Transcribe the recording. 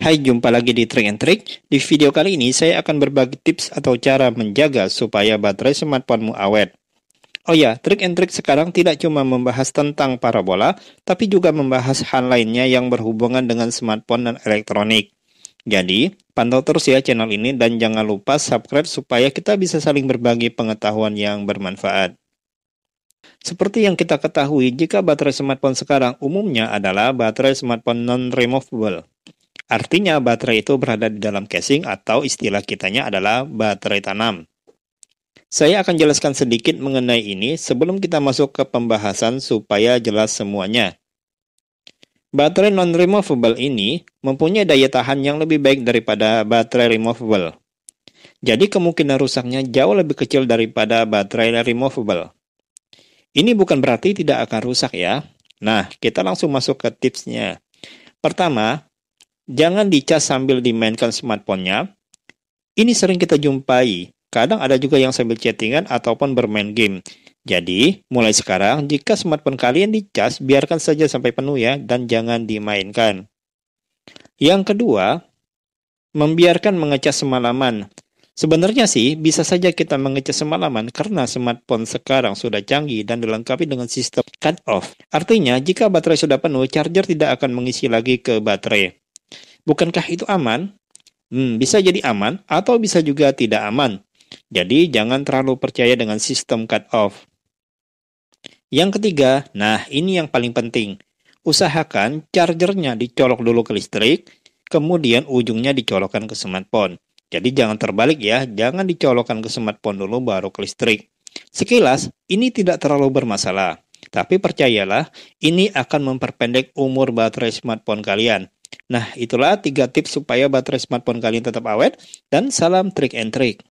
Hai, jumpa lagi di Trick and Trick. Di video kali ini saya akan berbagi tips atau cara menjaga supaya baterai smartphonemu awet. Oh ya, Trick and Trick sekarang tidak cuma membahas tentang parabola, tapi juga membahas hal lainnya yang berhubungan dengan smartphone dan elektronik. Jadi, pantau terus ya channel ini dan jangan lupa subscribe supaya kita bisa saling berbagi pengetahuan yang bermanfaat. Seperti yang kita ketahui, jika baterai smartphone sekarang umumnya adalah baterai smartphone non-removable. Artinya baterai itu berada di dalam casing atau istilah kitanya adalah baterai tanam. Saya akan jelaskan sedikit mengenai ini sebelum kita masuk ke pembahasan supaya jelas semuanya. Baterai non-removable ini mempunyai daya tahan yang lebih baik daripada baterai removable. Jadi kemungkinan rusaknya jauh lebih kecil daripada baterai removable. Ini bukan berarti tidak akan rusak ya. Nah, kita langsung masuk ke tipsnya. Pertama, Jangan dicas sambil dimainkan smartphone-nya. Ini sering kita jumpai. Kadang ada juga yang sambil chattingan ataupun bermain game. Jadi, mulai sekarang jika smartphone kalian dicas, biarkan saja sampai penuh ya dan jangan dimainkan. Yang kedua, membiarkan mengecas semalaman. Sebenarnya sih, bisa saja kita mengecas semalaman karena smartphone sekarang sudah canggih dan dilengkapi dengan sistem cut off. Artinya, jika baterai sudah penuh, charger tidak akan mengisi lagi ke baterai. Bukankah itu aman? Hmm, bisa jadi aman atau bisa juga tidak aman. Jadi jangan terlalu percaya dengan sistem cut off. Yang ketiga, nah ini yang paling penting. Usahakan chargernya dicolok dulu ke listrik, kemudian ujungnya dicolokkan ke smartphone. Jadi jangan terbalik ya, jangan dicolokkan ke smartphone dulu baru ke listrik. Sekilas, ini tidak terlalu bermasalah. Tapi percayalah, ini akan memperpendek umur baterai smartphone kalian. Nah, itulah tiga tips supaya baterai smartphone kalian tetap awet dan salam trik and trick.